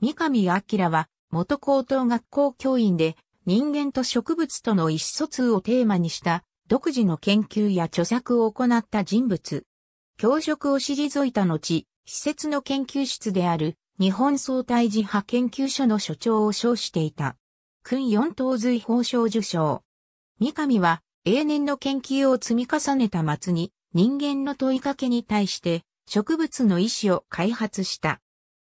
三上明は元高等学校教員で人間と植物との意思疎通をテーマにした独自の研究や著作を行った人物。教職を退いた後、施設の研究室である日本相対寺派研究所の所長を称していた。訓四等随法賞受賞。三上は永年の研究を積み重ねた末に人間の問いかけに対して植物の意思を開発した。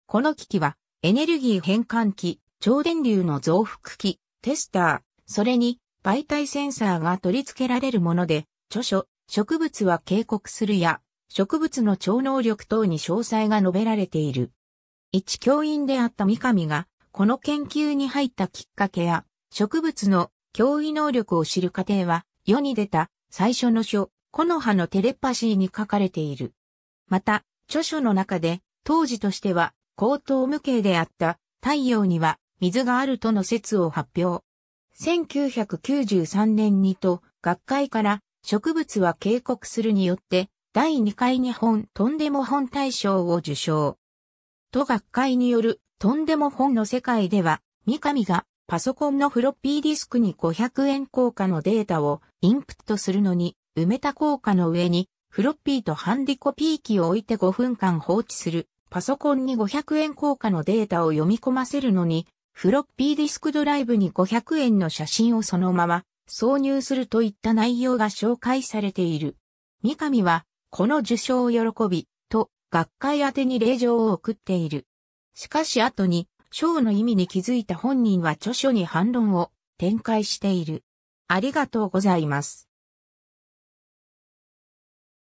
この機器はエネルギー変換器、超電流の増幅器、テスター、それに媒体センサーが取り付けられるもので、著書、植物は警告するや、植物の超能力等に詳細が述べられている。一教員であった三上が、この研究に入ったきっかけや、植物の脅威能力を知る過程は、世に出た最初の書、木の葉のテレパシーに書かれている。また、著書の中で、当時としては高等無形であった太陽には水があるとの説を発表。1993年にと学会から植物は警告するによって第2回日本とんでも本大賞を受賞。と学会によるとんでも本の世界では三上がパソコンのフロッピーディスクに500円硬貨のデータをインプットするのに埋めた硬貨の上にフロッピーとハンディコピー機を置いて5分間放置するパソコンに500円硬貨のデータを読み込ませるのに、フロッピーディスクドライブに500円の写真をそのまま挿入するといった内容が紹介されている。三上は、この受賞を喜び、と、学会宛てに令状を送っている。しかし後に、賞の意味に気づいた本人は著書に反論を展開している。ありがとうございます。